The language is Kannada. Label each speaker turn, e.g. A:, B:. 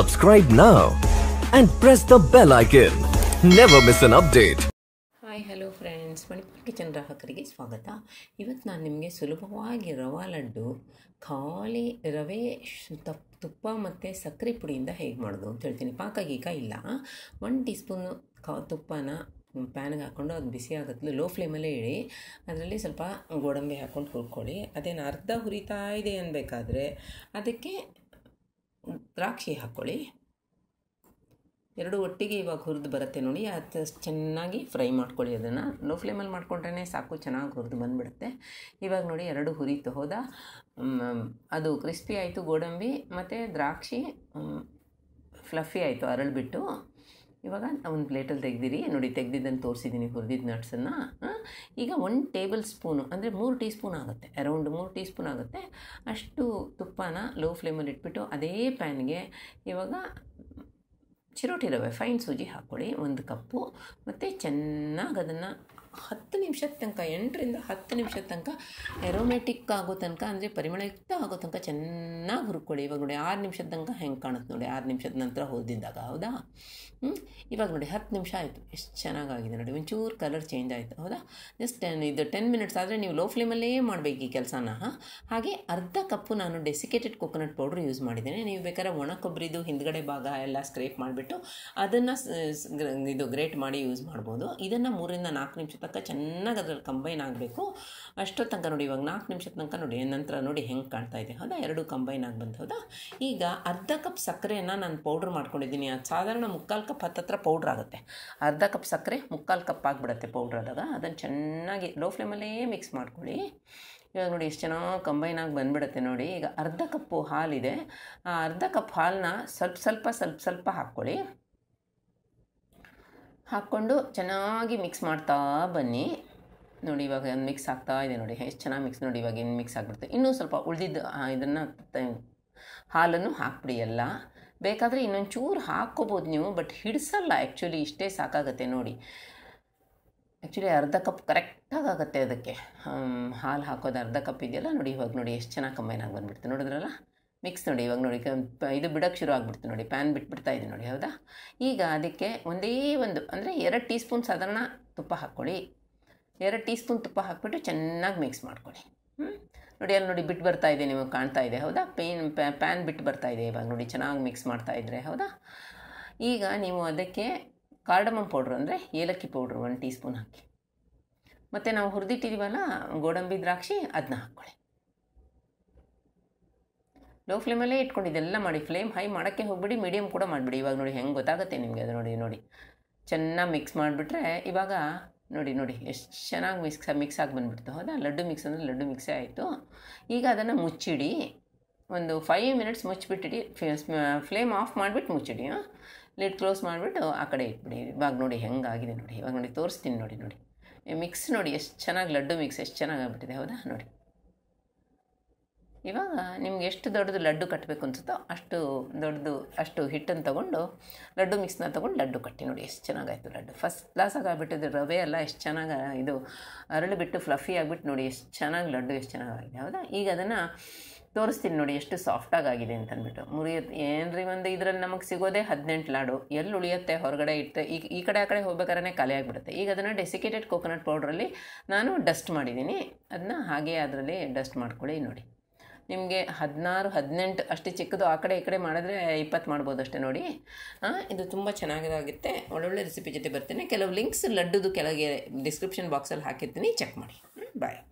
A: Subscribe now and press the bell icon. Never miss an update. Hi hello friends Manipal kitchen ಗ್ರಾಹಕರಿಗೆ ಸ್ವಾಗತ ಇವತ್ತು ನಾನು ನಿಮಗೆ ಸುಲಭವಾಗಿ ರವಾ ಲಡ್ಡು ಖಾಲಿ ರವೆ ತಪ್ಪು ತುಪ್ಪ ಮತ್ತು ಸಕ್ಕರೆ ಪುಡಿಯಿಂದ ಹೇಗೆ ಮಾಡೋದು ಅಂತ ಹೇಳ್ತೀನಿ ಪಾಕ ಗೀಕ ಇಲ್ಲ ಒನ್ ಟೀ ಸ್ಪೂನು ಕಾ ತುಪ್ಪನ ಪ್ಯಾನಿಗೆ ಹಾಕ್ಕೊಂಡು ಅದು ಬಿಸಿ ಆಗುತ್ತೆ ಲೋ ಫ್ಲೇಮಲ್ಲೇ ಇಳಿ ಅದರಲ್ಲಿ ಸ್ವಲ್ಪ ಗೋಡಂಬಿ ಹಾಕ್ಕೊಂಡು ಹುರ್ಕೊಳ್ಳಿ ಅದೇನು ಅರ್ಧ ಹುರಿತಾ ಇದೆ ಅನ್ನಬೇಕಾದ್ರೆ ಅದಕ್ಕೆ ದ್ರಾಕ್ಷಿ ಹಾಕ್ಕೊಳ್ಳಿ ಎರಡು ಒಟ್ಟಿಗೆ ಇವಾಗ ಹುರಿದು ಬರುತ್ತೆ ನೋಡಿ ಅದು ಚೆನ್ನಾಗಿ ಫ್ರೈ ಮಾಡ್ಕೊಳ್ಳಿ ಅದನ್ನು ಲೋ ಫ್ಲೇಮಲ್ಲಿ ಮಾಡಿಕೊಂಡ್ರೆ ಸಾಕು ಚೆನ್ನಾಗಿ ಹುರಿದು ಬಂದ್ಬಿಡುತ್ತೆ ಇವಾಗ ನೋಡಿ ಎರಡು ಹುರಿತು ಹೋದ ಅದು ಕ್ರಿಸ್ಪಿ ಆಯಿತು ಗೋಡಂಬಿ ಮತ್ತು ದ್ರಾಕ್ಷಿ ಫ್ಲಫಿ ಆಯಿತು ಅರಳಿಬಿಟ್ಟು ಇವಾಗ ಒಂದು ಪ್ಲೇಟಲ್ಲಿ ತೆಗ್ದಿರಿ ನೋಡಿ ತೆಗ್ದಿದ್ದನ್ನು ತೋರಿಸಿದ್ದೀನಿ ಹುರಿದಿದ್ದ ನಟ್ಸನ್ನು ಈಗ ಒಂದು ಟೇಬಲ್ ಸ್ಪೂನು ಅಂದರೆ ಮೂರು ಟೀ ಸ್ಪೂನ್ ಆಗುತ್ತೆ ಅರೌಂಡ್ ಮೂರು ಟೀ ಸ್ಪೂನ್ ಆಗುತ್ತೆ ಅಷ್ಟು ತುಪ್ಪನ ಲೋ ಫ್ಲೇಮಲ್ಲಿ ಇಟ್ಬಿಟ್ಟು ಅದೇ ಪ್ಯಾನ್ಗೆ ಇವಾಗ ಚಿರೋಟಿ ರವೆ ಫೈನ್ ಸೂಜಿ ಹಾಕ್ಕೊಳ್ಳಿ ಒಂದು ಕಪ್ಪು ಮತ್ತು ಚೆನ್ನಾಗಿ ಅದನ್ನು ಹತ್ತು ನಿಮಿಷದ ತನಕ ಎಂಟರಿಂದ ಹತ್ತು ನಿಮಿಷದ ತನಕ ಎರೋಮೆಟಿಕ್ ಆಗೋ ತನಕ ಅಂದರೆ ಪರಿಮಳಯುಕ್ತ ಆಗೋ ತನಕ ಚೆನ್ನಾಗಿ ಹುರ್ಕೊಳ್ಳಿ ಇವಾಗ ನೋಡಿ ಆರು ನಿಮಿಷದ ತನಕ ಹೆಂಗೆ ಕಾಣುತ್ತೆ ನೋಡಿ ಆರು ನಿಮಿಷದ ನಂತರ ಹೋದಿದ್ದಾಗ ಹೌದಾ ಹ್ಞೂ ಇವಾಗ ನೋಡಿ ಹತ್ತು ನಿಮಿಷ ಆಯಿತು ಎಷ್ಟು ಚೆನ್ನಾಗಾಗಿದೆ ನೋಡಿ ಒಂಚೂರು ಕಲರ್ ಚೇಂಜ್ ಆಯಿತು ಹೌದಾ ಜಸ್ಟ್ ಟೆನ್ ಇದು ಟೆನ್ ಮಿನಿಟ್ಸ್ ಆದರೆ ನೀವು ಲೋ ಫ್ಲೇಮಲ್ಲೇ ಮಾಡಬೇಕು ಈ ಕೆಲಸನ ಹಾಗೆ ಅರ್ಧ ಕಪ್ಪು ನಾನು ಡೆಸಿಕೇಟೆಡ್ ಕೊಕೊನಟ್ ಪೌಡ್ರ್ ಯೂಸ್ ಮಾಡಿದ್ದೇನೆ ನೀವು ಬೇಕಾದ್ರೆ ಒಣ ಕೊಬ್ಬರಿದು ಹಿಂದ್ಗಡೆ ಭಾಗ ಎಲ್ಲ ಸ್ಕ್ರೇಪ್ ಮಾಡಿಬಿಟ್ಟು ಅದನ್ನು ಇದು ಗ್ರೇಟ್ ಮಾಡಿ ಯೂಸ್ ಮಾಡ್ಬೋದು ಇದನ್ನು ಮೂರಿಂದ ನಾಲ್ಕು ನಿಮಿಷ ತನಕ ಚೆನ್ನಾಗಿ ಅದರಲ್ಲಿ ಕಂಬೈನ್ ಆಗಬೇಕು ಅಷ್ಟೋ ತನಕ ನೋಡಿ ಇವಾಗ ನಾಲ್ಕು ನಿಮಿಷದ ತನಕ ನೋಡಿ ನಂತರ ನೋಡಿ ಹೆಂಗೆ ಕಾಣ್ತಾ ಇದೆ ಹೌದಾ ಎರಡು ಕಂಬೈನ್ ಆಗಿ ಬಂದು ಹೌದಾ ಈಗ ಅರ್ಧ ಕಪ್ ಸಕ್ಕರೆಯನ್ನು ನಾನು ಪೌಡ್ರ್ ಮಾಡ್ಕೊಂಡಿದ್ದೀನಿ ಅದು ಸಾಧಾರಣ ಮುಕ್ಕಾಲು ಕಪ್ ಹತ್ತತ್ರ ಪೌಡ್ರ್ ಆಗುತ್ತೆ ಅರ್ಧ ಕಪ್ ಸಕ್ಕರೆ ಮುಕ್ಕಾಲು ಕಪ್ ಆಗಿಬಿಡುತ್ತೆ ಪೌಡ್ರ್ ಆದಾಗ ಅದನ್ನು ಚೆನ್ನಾಗಿ ಲೋ ಫ್ಲೇಮಲ್ಲೇ ಮಿಕ್ಸ್ ಮಾಡ್ಕೊಳ್ಳಿ ಇವಾಗ ನೋಡಿ ಎಷ್ಟು ಚೆನ್ನಾಗಿ ಆಗಿ ಬಂದುಬಿಡುತ್ತೆ ನೋಡಿ ಈಗ ಅರ್ಧ ಕಪ್ಪು ಹಾಲಿದೆ ಆ ಅರ್ಧ ಕಪ್ ಹಾಲನ್ನ ಸ್ವಲ್ಪ ಸ್ವಲ್ಪ ಸ್ವಲ್ಪ ಸ್ವಲ್ಪ ಹಾಕ್ಕೊಳ್ಳಿ ಹಾಕ್ಕೊಂಡು ಚೆನ್ನಾಗಿ ಮಿಕ್ಸ್ ಮಾಡ್ತಾ ಬನ್ನಿ ನೋಡಿ ಇವಾಗ ಒಂದು ಮಿಕ್ಸ್ ಆಗ್ತಾ ಇದೆ ನೋಡಿ ಎಷ್ಟು ಚೆನ್ನಾಗಿ ಮಿಕ್ಸ್ ನೋಡಿ ಇವಾಗ ಏನು ಮಿಕ್ಸ್ ಆಗಿಬಿಡುತ್ತೆ ಇನ್ನೂ ಸ್ವಲ್ಪ ಉಳಿದಿದ್ದು ಇದನ್ನು ಹಾಲನ್ನು ಹಾಕ್ಬಿಡಿ ಎಲ್ಲ ಬೇಕಾದರೆ ಇನ್ನೊಂದು ಚೂರು ಹಾಕ್ಕೋಬೋದು ನೀವು ಬಟ್ ಹಿಡಿಸಲ್ಲ ಆ್ಯಕ್ಚುಲಿ ಇಷ್ಟೇ ಸಾಕಾಗುತ್ತೆ ನೋಡಿ ಆ್ಯಕ್ಚುಲಿ ಅರ್ಧ ಕಪ್ ಕರೆಕ್ಟಾಗಿ ಆಗುತ್ತೆ ಅದಕ್ಕೆ ಹಾಲು ಹಾಕೋದು ಅರ್ಧ ಕಪ್ ಇದೆಯಲ್ಲ ನೋಡಿ ಇವಾಗ ನೋಡಿ ಎಷ್ಟು ಚೆನ್ನಾಗಿ ಕಂಬೈನ್ ಆಗಿ ಬಂದ್ಬಿಡ್ತು ನೋಡಿದ್ರಲ್ಲ ಮಿಕ್ಸ್ ನೋಡಿ ಇವಾಗ ನೋಡಿ ಇದು ಬಿಡೋಕ್ಕೆ ಶುರು ಆಗಿಬಿಡ್ತು ನೋಡಿ ಪ್ಯಾನ್ ಬಿಟ್ಬಿಡ್ತಾ ಇದೆ ನೋಡಿ ಹೌದಾ ಈಗ ಅದಕ್ಕೆ ಒಂದೇ ಒಂದು ಅಂದರೆ ಎರಡು ಟೀ ಸ್ಪೂನ್ ಸಾಧಾರಣ ತುಪ್ಪ ಹಾಕ್ಕೊಳ್ಳಿ ಎರಡು ಟೀ ಸ್ಪೂನ್ ತುಪ್ಪ ಹಾಕ್ಬಿಟ್ಟು ಚೆನ್ನಾಗಿ ಮಿಕ್ಸ್ ಮಾಡ್ಕೊಳ್ಳಿ ಹ್ಞೂ ನೋಡಿ ಅಲ್ಲಿ ನೋಡಿ ಬಿಟ್ಟು ಬರ್ತಾ ಇದೆ ನಿಮಗೆ ಕಾಣ್ತಾ ಇದೆ ಹೌದಾ ಪೇನ್ ಪ್ಯಾನ್ ಬಿಟ್ಟು ಬರ್ತಾ ಇದೆ ಇವಾಗ ನೋಡಿ ಚೆನ್ನಾಗಿ ಮಿಕ್ಸ್ ಮಾಡ್ತಾ ಇದ್ರೆ ಹೌದಾ ಈಗ ನೀವು ಅದಕ್ಕೆ ಕಾರ್ಡಮಮ್ ಪೌಡ್ರ್ ಅಂದರೆ ಏಲಕ್ಕಿ ಪೌಡ್ರ್ ಒಂದು ಟೀ ಸ್ಪೂನ್ ಹಾಕಿ ಮತ್ತು ನಾವು ಹುರಿದಿಟ್ಟಿದ್ದೀವಲ್ಲ ಗೋಡಂಬಿ ದ್ರಾಕ್ಷಿ ಅದನ್ನ ಹಾಕ್ಕೊಳ್ಳಿ ಲೋ ಫ್ಲೇಮಲ್ಲೇ ಇಟ್ಕೊಂಡು ಇದೆಲ್ಲ ಮಾಡಿ ಫ್ಲೇಮ್ ಹೈ ಮಾಡೋಕ್ಕೆ ಹೋಗ್ಬಿಡಿ ಮೀಡಿಯಮ್ ಕೂಡ ಮಾಡಿಬಿಡಿ ಇವಾಗ ನೋಡಿ ಹೆಂಗೆ ಗೊತ್ತಾಗುತ್ತೆ ನಿಮಗೆ ಅದು ನೋಡಿ ನೋಡಿ ಚೆನ್ನಾಗಿ ಮಿಕ್ಸ್ ಮಾಡಿಬಿಟ್ರೆ ಇವಾಗ ನೋಡಿ ನೋಡಿ ಎಷ್ಟು ಚೆನ್ನಾಗಿ ಮಿಕ್ಸ್ ಮಿಕ್ಸ್ ಆಗಿ ಬಂದುಬಿಡ್ತು ಹೌದಾ ಲಡ್ಡು ಮಿಕ್ಸ್ ಅಂದರೆ ಲಡ್ಡು ಮಿಕ್ಸೇ ಆಯಿತು ಈಗ ಅದನ್ನು ಮುಚ್ಚಿಡಿ ಒಂದು ಫೈವ್ ಮಿನಿಟ್ಸ್ ಮುಚ್ಚಿಬಿಟ್ಟಿಡಿ ಫ್ಲೇಮ್ ಆಫ್ ಮಾಡಿಬಿಟ್ಟು ಮುಚ್ಚಿಡಿ ಲಿಡ್ ಕ್ಲೋಸ್ ಮಾಡಿಬಿಟ್ಟು ಆ ಕಡೆ ಇಟ್ಬಿಡಿ ಇವಾಗ ನೋಡಿ ಹೆಂಗಾಗಿದೆ ನೋಡಿ ಇವಾಗ ನೋಡಿ ತೋರಿಸ್ತೀನಿ ನೋಡಿ ನೋಡಿ ಮಿಕ್ಸ್ ನೋಡಿ ಎಷ್ಟು ಚೆನ್ನಾಗಿ ಲಡ್ಡು ಮಿಕ್ಸ್ ಎಷ್ಟು ಚೆನ್ನಾಗಿ ಆಗ್ಬಿಟ್ಟಿದೆ ಹೌದಾ ನೋಡಿ ಇವಾಗ ನಿಮ್ಗೆ ಎಷ್ಟು ದೊಡ್ಡದು ಲಡ್ಡು ಕಟ್ಟಬೇಕು ಅನ್ಸುತ್ತೋ ಅಷ್ಟು ದೊಡ್ಡದು ಅಷ್ಟು ಹಿಟ್ಟನ್ನು ತೊಗೊಂಡು ಲಡ್ಡು ಮಿಕ್ಸ್ನ ತೊಗೊಂಡು ಲಡ್ಡು ಕಟ್ಟಿ ನೋಡಿ ಎಷ್ಟು ಚೆನ್ನಾಗಾಯಿತು ಲಡ್ಡು ಫಸ್ಟ್ ಕ್ಲಾಸಾಗಿ ಆಗಿಬಿಟ್ಟಿದ್ದು ರವೆ ಎಲ್ಲ ಎಷ್ಟು ಚೆನ್ನಾಗಿ ಇದು ಅರಳು ಬಿಟ್ಟು ಫ್ಲಫಿ ಆಗಿಬಿಟ್ಟು ನೋಡಿ ಎಷ್ಟು ಚೆನ್ನಾಗಿ ಲಡ್ಡು ಎಷ್ಟು ಚೆನ್ನಾಗಾಗಿದೆ ಹೌದಾ ಈಗ ಅದನ್ನು ತೋರಿಸ್ತೀನಿ ನೋಡಿ ಎಷ್ಟು ಸಾಫ್ಟಾಗಿ ಆಗಿದೆ ಅಂತಂದ್ಬಿಟ್ಟು ಮುರಿಯುತ್ತೆ ಏನು ರೀ ಒಂದು ಇದರಲ್ಲಿ ನಮಗೆ ಸಿಗೋದೇ ಹದಿನೆಂಟು ಲಾಡು ಎಲ್ಲಿ ಉಳಿಯುತ್ತೆ ಹೊರಗಡೆ ಇಟ್ಟು ಈಗ ಈ ಕಡೆ ಆ ಕಡೆ ಹೋಗ್ಬೇಕಾದ್ರೆ ಖಾಲಿ ಆಗಿಬಿಡುತ್ತೆ ಈಗ ಅದನ್ನು ಡೆಸಿಕೇಟೆಡ್ ಕೋಕೋನಟ್ ಪೌಡ್ರಲ್ಲಿ ನಾನು ಡಸ್ಟ್ ಮಾಡಿದ್ದೀನಿ ಅದನ್ನ ಹಾಗೆ ಅದರಲ್ಲಿ ಡಸ್ಟ್ ಮಾಡ್ಕೊಳ್ಳಿ ನೋಡಿ ನಿಮಗೆ ಹದಿನಾರು ಹದಿನೆಂಟು ಅಷ್ಟು ಚಿಕ್ಕದು ಆ ಕಡೆ ಈ ಕಡೆ ಮಾಡಿದ್ರೆ ಇಪ್ಪತ್ತು ಮಾಡ್ಬೋದು ಅಷ್ಟೇ ನೋಡಿ ಇದು ತುಂಬ ಚೆನ್ನಾಗಿದಾಗುತ್ತೆ ಒಳ್ಳೊಳ್ಳೆ ರೆಸಿಪಿ ಜೊತೆ ಬರ್ತೀನಿ ಕೆಲವು ಲಿಂಕ್ಸ್ ಲಡ್ಡುದು ಕೆಳಗೆ ಡಿಸ್ಕ್ರಿಪ್ಷನ್ ಬಾಕ್ಸಲ್ಲಿ ಹಾಕಿರ್ತೀನಿ ಚೆಕ್ ಮಾಡಿ ಬಾಯ್